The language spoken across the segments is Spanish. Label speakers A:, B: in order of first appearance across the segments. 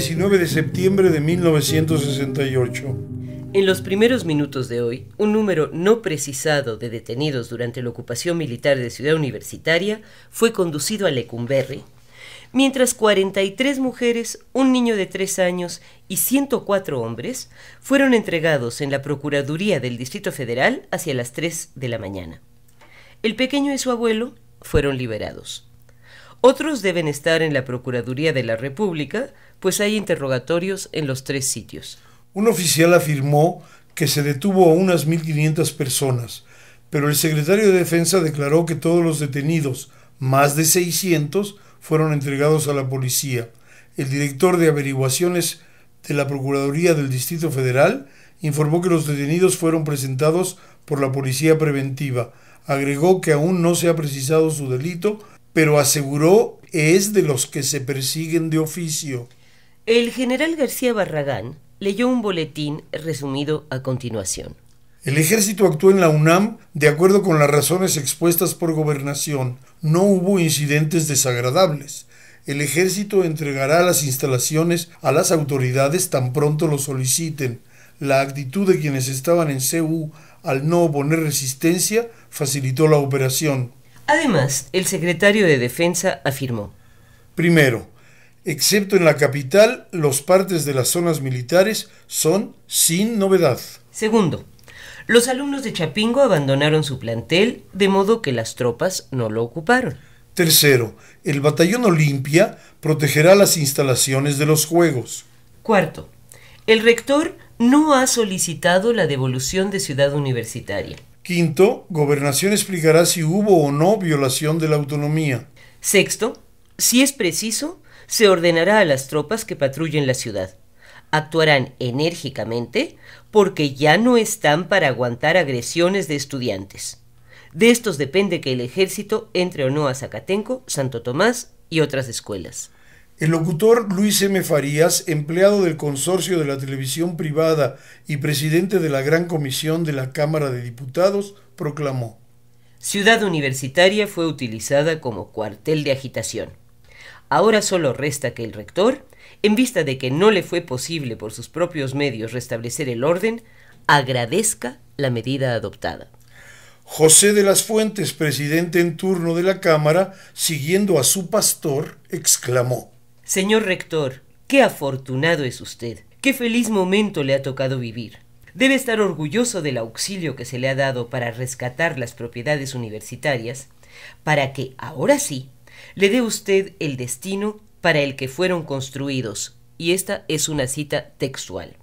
A: 19 de septiembre de 1968.
B: En los primeros minutos de hoy, un número no precisado de detenidos durante la ocupación militar de Ciudad Universitaria fue conducido a Lecumberri, mientras 43 mujeres, un niño de 3 años y 104 hombres fueron entregados en la Procuraduría del Distrito Federal hacia las 3 de la mañana. El pequeño y su abuelo fueron liberados. Otros deben estar en la Procuraduría de la República, pues hay interrogatorios en los tres sitios.
A: Un oficial afirmó que se detuvo a unas 1.500 personas, pero el secretario de Defensa declaró que todos los detenidos, más de 600, fueron entregados a la policía. El director de averiguaciones de la Procuraduría del Distrito Federal informó que los detenidos fueron presentados por la Policía Preventiva. Agregó que aún no se ha precisado su delito, pero aseguró es de los que se
B: persiguen de oficio. El general García Barragán leyó un boletín resumido a continuación.
A: El ejército actuó en la UNAM de acuerdo con las razones expuestas por gobernación. No hubo incidentes desagradables. El ejército entregará las instalaciones a las autoridades tan pronto lo soliciten. La actitud de quienes estaban en CU al no oponer resistencia facilitó la operación.
B: Además, el secretario de Defensa afirmó.
A: Primero, excepto en la capital, los partes de las zonas militares
B: son sin novedad. Segundo, los alumnos de Chapingo abandonaron su plantel, de modo que las tropas no lo ocuparon. Tercero, el batallón
A: Olimpia protegerá las instalaciones de los Juegos.
B: Cuarto, el rector no ha solicitado la devolución de Ciudad Universitaria. Quinto, Gobernación
A: explicará si hubo o no violación de la autonomía.
B: Sexto, si es preciso, se ordenará a las tropas que patrullen la ciudad. Actuarán enérgicamente porque ya no están para aguantar agresiones de estudiantes. De estos depende que el ejército entre o no a Zacatenco, Santo Tomás y otras escuelas.
A: El locutor Luis M. Farías, empleado del consorcio de la televisión privada y presidente de la Gran Comisión de la Cámara de Diputados, proclamó.
B: Ciudad Universitaria fue utilizada como cuartel de agitación. Ahora solo resta que el rector, en vista de que no le fue posible por sus propios medios restablecer el orden, agradezca la medida adoptada.
A: José de las Fuentes, presidente en turno de la Cámara, siguiendo a su pastor,
B: exclamó. Señor Rector, qué afortunado es usted, qué feliz momento le ha tocado vivir. Debe estar orgulloso del auxilio que se le ha dado para rescatar las propiedades universitarias, para que, ahora sí, le dé usted el destino para el que fueron construidos. Y esta es una cita textual.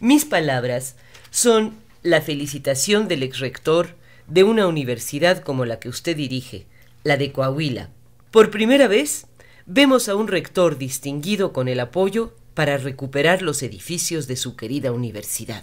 B: Mis palabras son la felicitación del ex rector de una universidad como la que usted dirige, la de Coahuila. Por primera vez, vemos a un rector distinguido con el apoyo para recuperar los edificios de su querida universidad.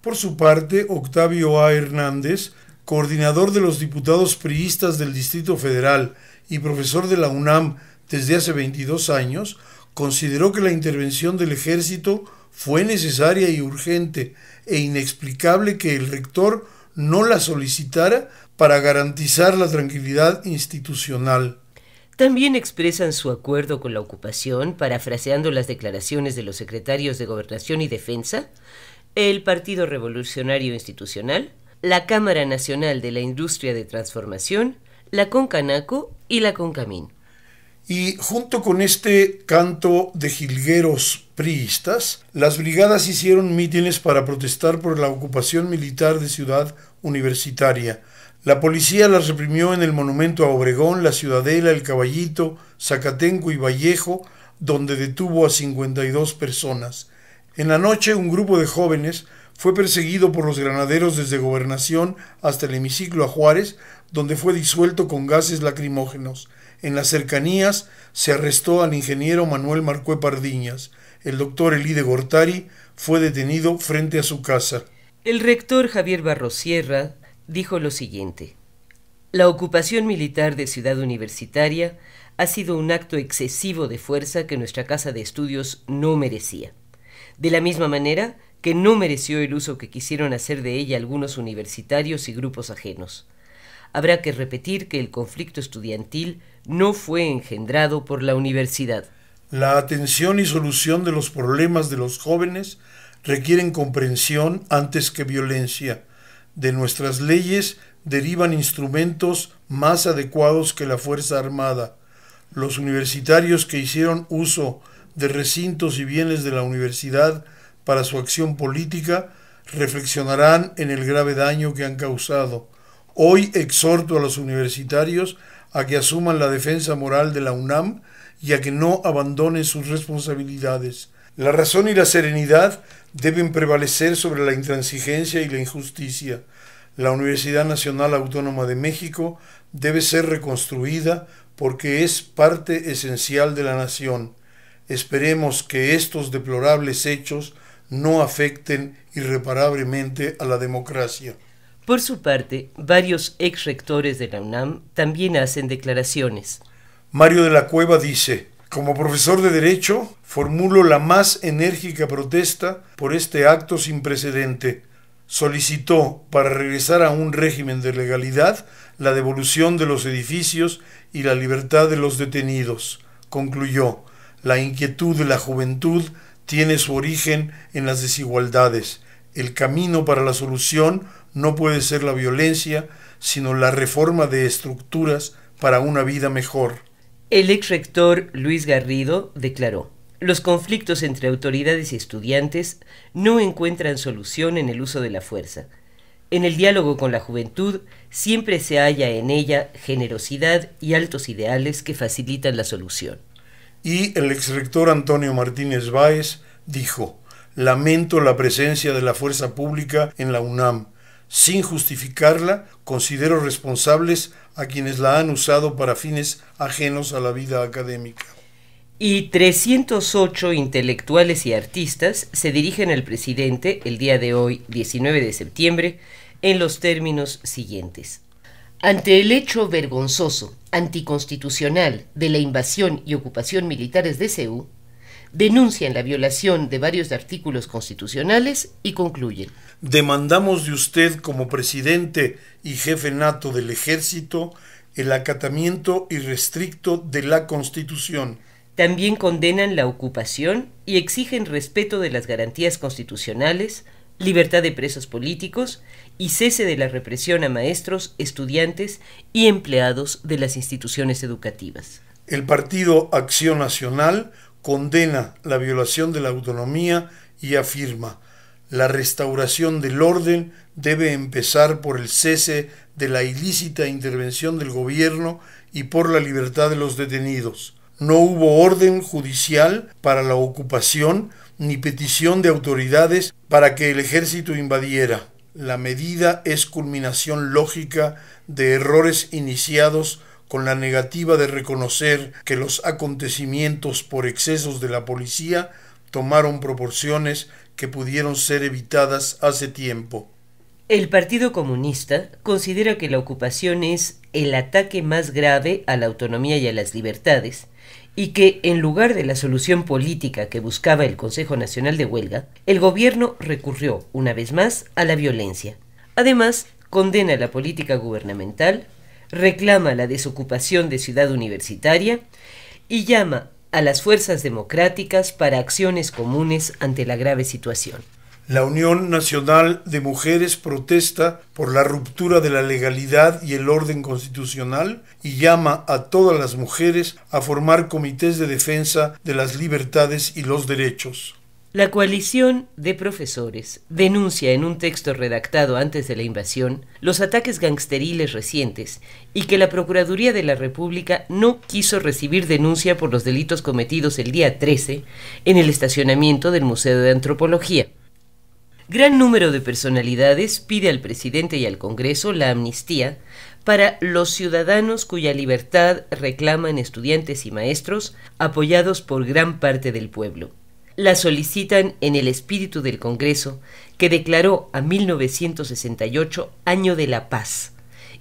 A: Por su parte, Octavio A. Hernández, coordinador de los diputados priistas del Distrito Federal y profesor de la UNAM desde hace 22 años, consideró que la intervención del ejército fue necesaria y urgente e inexplicable que el rector no la solicitara para
B: garantizar la tranquilidad institucional también expresan su acuerdo con la ocupación, parafraseando las declaraciones de los secretarios de Gobernación y Defensa, el Partido Revolucionario Institucional, la Cámara Nacional de la Industria de Transformación, la Concanaco y la CONCAMIN. Y
A: junto con este canto de jilgueros priistas, las brigadas hicieron mítines para protestar por la ocupación militar de Ciudad Universitaria la policía la reprimió en el monumento a Obregón, la Ciudadela, el Caballito, Zacatenco y Vallejo, donde detuvo a 52 personas. En la noche, un grupo de jóvenes fue perseguido por los granaderos desde Gobernación hasta el hemiciclo a Juárez, donde fue disuelto con gases lacrimógenos. En las cercanías se arrestó al ingeniero Manuel Marcué Pardiñas. El doctor Elide Gortari fue
B: detenido frente a su casa. El rector Javier Barrosierra dijo lo siguiente. La ocupación militar de Ciudad Universitaria ha sido un acto excesivo de fuerza que nuestra Casa de Estudios no merecía. De la misma manera que no mereció el uso que quisieron hacer de ella algunos universitarios y grupos ajenos. Habrá que repetir que el conflicto estudiantil no fue engendrado por la universidad.
A: La atención y solución de los problemas de los jóvenes requieren comprensión antes que violencia de nuestras leyes derivan instrumentos más adecuados que la Fuerza Armada. Los universitarios que hicieron uso de recintos y bienes de la universidad para su acción política reflexionarán en el grave daño que han causado. Hoy exhorto a los universitarios a que asuman la defensa moral de la UNAM y a que no abandonen sus responsabilidades. La razón y la serenidad deben prevalecer sobre la intransigencia y la injusticia. La Universidad Nacional Autónoma de México debe ser reconstruida porque es parte esencial de la nación. Esperemos que estos deplorables hechos no
B: afecten irreparablemente a la democracia. Por su parte, varios ex rectores de la UNAM también hacen declaraciones. Mario de la Cueva dice,
A: como profesor de Derecho, formulo la más enérgica protesta por este acto sin precedente. Solicitó, para regresar a un régimen de legalidad, la devolución de los edificios y la libertad de los detenidos. Concluyó, la inquietud de la juventud tiene su origen en las desigualdades. El camino para la solución no puede ser la violencia,
B: sino la reforma de estructuras para una vida mejor. El ex rector Luis Garrido declaró, los conflictos entre autoridades y estudiantes no encuentran solución en el uso de la fuerza. En el diálogo con la juventud siempre se halla en ella generosidad y altos ideales que facilitan la solución. Y el ex rector Antonio Martínez Báez dijo, lamento
A: la presencia de la fuerza pública en la UNAM sin justificarla, considero responsables a quienes la han usado para fines ajenos a la vida académica.
B: Y 308 intelectuales y artistas se dirigen al presidente el día de hoy, 19 de septiembre, en los términos siguientes. Ante el hecho vergonzoso, anticonstitucional de la invasión y ocupación militares de Ceú, denuncian la violación de varios artículos constitucionales y concluyen. Demandamos de usted como presidente y jefe nato del ejército el acatamiento irrestricto de la Constitución. También condenan la ocupación y exigen respeto de las garantías constitucionales, libertad de presos políticos y cese de la represión a maestros, estudiantes y empleados de las instituciones educativas.
A: El partido Acción Nacional condena la violación de la autonomía y afirma, la restauración del orden debe empezar por el cese de la ilícita intervención del gobierno y por la libertad de los detenidos. No hubo orden judicial para la ocupación ni petición de autoridades para que el ejército invadiera. La medida es culminación lógica de errores iniciados con la negativa de reconocer que los acontecimientos por excesos de la policía tomaron proporciones que pudieron
B: ser evitadas hace tiempo. El Partido Comunista considera que la ocupación es el ataque más grave a la autonomía y a las libertades, y que, en lugar de la solución política que buscaba el Consejo Nacional de Huelga, el gobierno recurrió, una vez más, a la violencia. Además, condena la política gubernamental reclama la desocupación de Ciudad Universitaria y llama a las fuerzas democráticas para acciones comunes ante la grave situación.
A: La Unión Nacional de Mujeres protesta por la ruptura de la legalidad y el orden constitucional y llama a todas las mujeres a formar comités de defensa de las libertades y los derechos.
B: La coalición de profesores denuncia en un texto redactado antes de la invasión los ataques gangsteriles recientes y que la Procuraduría de la República no quiso recibir denuncia por los delitos cometidos el día 13 en el estacionamiento del Museo de Antropología. Gran número de personalidades pide al presidente y al Congreso la amnistía para los ciudadanos cuya libertad reclaman estudiantes y maestros apoyados por gran parte del pueblo la solicitan en el espíritu del Congreso, que declaró a 1968 Año de la Paz,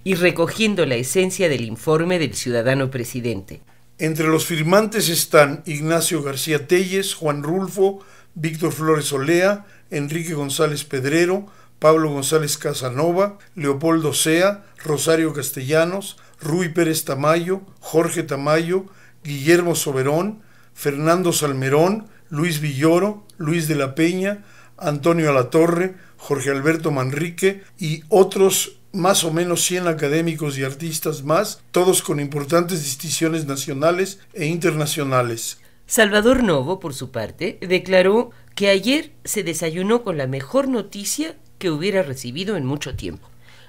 B: y recogiendo la esencia del informe del ciudadano presidente.
A: Entre los firmantes están Ignacio García Telles, Juan Rulfo, Víctor Flores Olea, Enrique González Pedrero, Pablo González Casanova, Leopoldo Sea, Rosario Castellanos, Rui Pérez Tamayo, Jorge Tamayo, Guillermo Soberón, Fernando Salmerón, Luis Villoro, Luis de la Peña, Antonio Alatorre, Jorge Alberto Manrique y otros más o menos 100 académicos y artistas más, todos con importantes distinciones nacionales e internacionales.
B: Salvador Novo, por su parte, declaró que ayer se desayunó con la mejor noticia que hubiera recibido en mucho tiempo,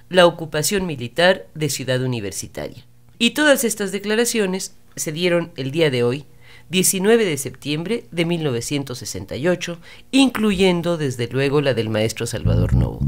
B: la ocupación militar de Ciudad Universitaria. Y todas estas declaraciones se dieron el día de hoy 19 de septiembre de 1968, incluyendo desde luego la del maestro Salvador Novo.